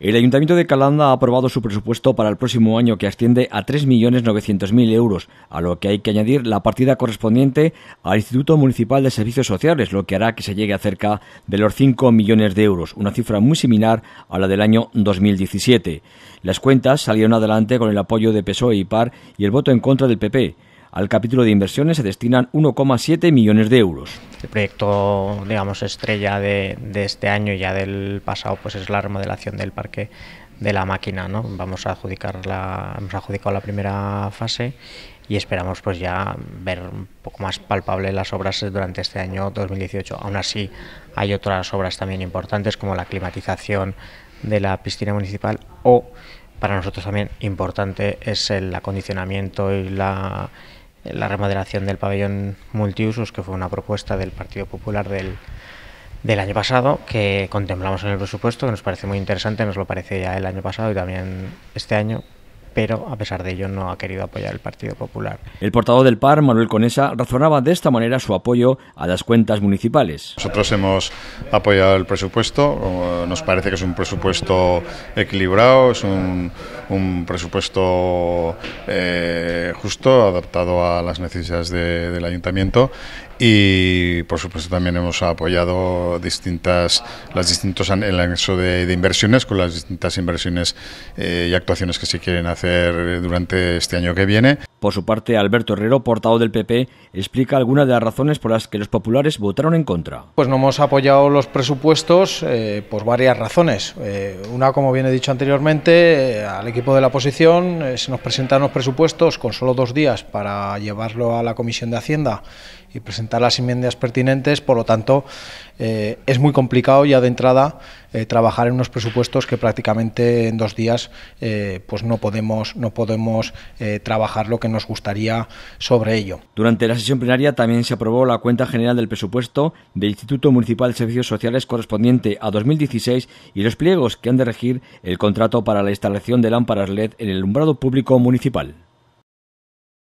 El Ayuntamiento de Calanda ha aprobado su presupuesto para el próximo año que asciende a 3.900.000 euros, a lo que hay que añadir la partida correspondiente al Instituto Municipal de Servicios Sociales, lo que hará que se llegue a cerca de los 5 millones de euros, una cifra muy similar a la del año 2017. Las cuentas salieron adelante con el apoyo de PSOE y PAR y el voto en contra del PP. Al capítulo de inversiones se destinan 1,7 millones de euros. El proyecto, digamos, estrella de, este año y ya del pasado, pues es la remodelación del parque de la máquina, Vamos a adjudicar hemos adjudicado la primera fase y esperamos pues ya ver un poco más palpable las obras durante este año 2018. Aún así, hay otras obras también importantes como la climatización de la piscina municipal o para nosotros también importante es el acondicionamiento y la la remodelación del pabellón multiusos, que fue una propuesta del Partido Popular del, del año pasado, que contemplamos en el presupuesto, que nos parece muy interesante, nos lo parece ya el año pasado y también este año, pero a pesar de ello no ha querido apoyar el Partido Popular. El portavoz del PAR, Manuel Conesa, razonaba de esta manera su apoyo a las cuentas municipales. Nosotros hemos apoyado el presupuesto, nos parece que es un presupuesto equilibrado, es un, un presupuesto eh, justo, adaptado a las necesidades del ayuntamiento y por supuesto también hemos apoyado distintas las distintos el anexo de, inversiones con las distintas inversiones eh, y actuaciones que se quieren hacer durante este año que viene. Por su parte, Alberto Herrero, portavoz del PP, explica algunas de las razones por las que los populares votaron en contra. Pues no hemos apoyado los presupuestos eh, por varias razones. Eh, una, como bien he dicho anteriormente, al equipo de la oposición se nos presentan los presupuestos con solo dos días para llevarlo a la Comisión de Hacienda y presentar las enmiendas pertinentes, por lo tanto, eh, es muy complicado ya de entrada eh, trabajar en unos presupuestos que prácticamente en dos días eh, pues no podemos, no podemos trabajar lo que nos gustaría sobre ello. Durante la sesión plenaria también se aprobó la cuenta general del presupuesto del Instituto Municipal de Servicios Sociales correspondiente a 2016 y los pliegos que han de regir el contrato para la instalación de lámparas LED en el umbrado público municipal.